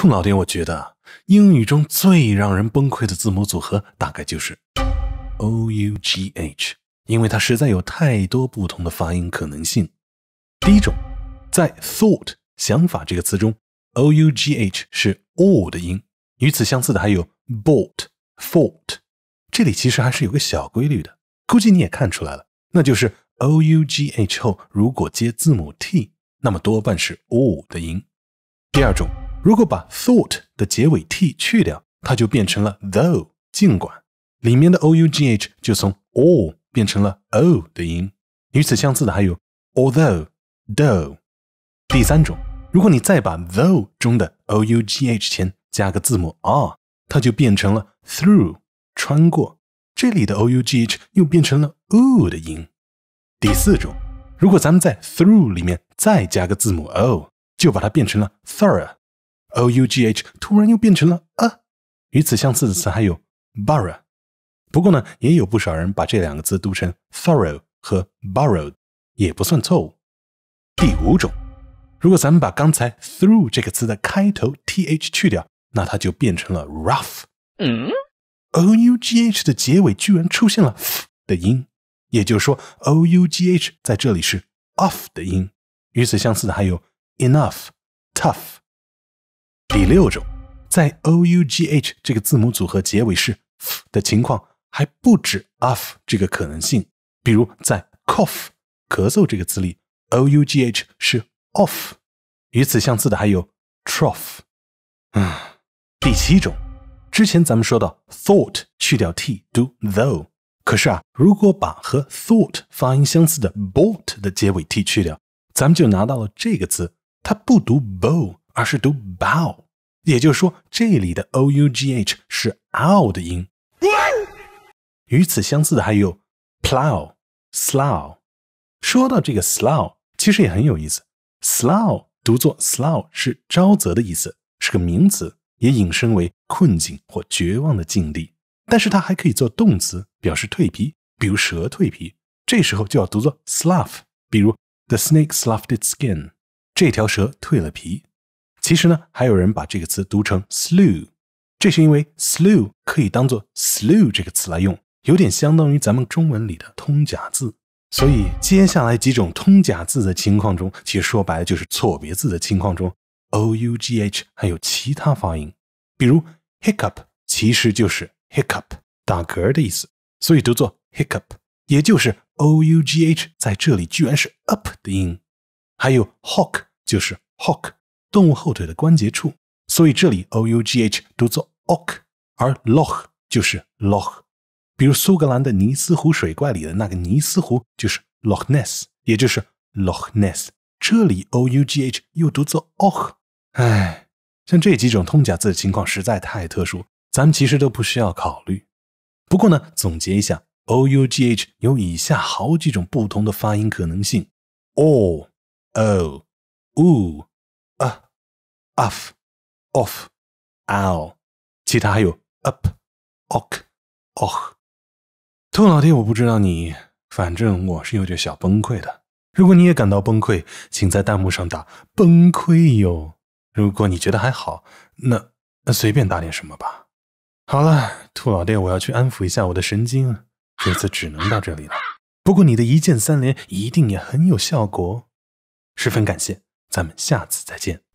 兔老爹，我觉得英语中最让人崩溃的字母组合大概就是 O U G H，因为它实在有太多不同的发音可能性。第一种，在 thought 想法这个词中，O U G H 是 o 的音，与此相似的还有 bought、fault。这里其实还是有个小规律的，估计你也看出来了，那就是 O U G H 后如果接字母 t，那么多半是 o 的音。第二种。如果把 thought 的结尾 t 去掉，它就变成了 though，尽管里面的 o u g h 就从 all 变成了 o 的音。与此相似的还有 although，though。第三种，如果你再把 though 中的 o u g h 前加个字母 r，它就变成了 through，穿过。这里的 o u g h 又变成了 o 的音。第四种，如果咱们在 through 里面再加个字母 o，就把它变成了 thorough。o u g h 突然又变成了 a 与此相似的词还有 borrow。不过呢，也有不少人把这两个字读成 thorough 和 borrowed，也不算错误。第五种，如果咱们把刚才 through 这个词的开头 t h 去掉，那它就变成了 rough。嗯，o u g h 的结尾居然出现了的音，也就是说 o u g h 在这里是 o f f 的音。与此相似的还有 enough、tough。第六种，在 o u g h 这个字母组合结尾是 f 的情况，还不止 off 这个可能性。比如在 cough 咳嗽这个词里，o u g h 是 off。与此相似的还有 trough。第七种，之前咱们说到 thought 去掉 t 读 though，可是啊，如果把和 thought 发音相似的 b o h t 的结尾 t 去掉，咱们就拿到了这个字，它不读 bow。而是读 bow，也就是说，这里的 o u g h 是 ow 的音。与此相似的还有 plow、slough。说到这个 slough，其实也很有意思。slough 读作 slough 是沼泽的意思，是个名词，也引申为困境或绝望的境地。但是它还可以做动词，表示蜕皮，比如蛇蜕皮，这时候就要读作 slough。比如 the snake sloughed its skin，这条蛇蜕了皮。其实呢，还有人把这个词读成 slew，这是因为 slew 可以当做 slew 这个词来用，有点相当于咱们中文里的通假字。所以接下来几种通假字的情况中，其实说白了就是错别字的情况中，o u g h 还有其他发音，比如 hiccup 其实就是 hiccup 打嗝的意思，所以读作 hiccup，也就是 o u g h 在这里居然是 up 的音。还有 hawk 就是 hawk。动物后腿的关节处，所以这里 o u g h 读作 ock，而 Loch 就是 Loch。比如苏格兰的尼斯湖水怪里的那个尼斯湖，就是 Loch Ness，也就是 Loch Ness。这里 o u g h 又读作 o c h 哎，像这几种通假字的情况实在太特殊，咱们其实都不需要考虑。不过呢，总结一下，o u g h 有以下好几种不同的发音可能性：o，o，u。a, af, off, ow, 其他还有 up, o k och。兔老弟，我不知道你，反正我是有点小崩溃的。如果你也感到崩溃，请在弹幕上打“崩溃哟”。如果你觉得还好，那那随便打点什么吧。好了，兔老弟，我要去安抚一下我的神经，这次只能到这里了。不过你的一键三连一定也很有效果，十分感谢。咱们下次再见。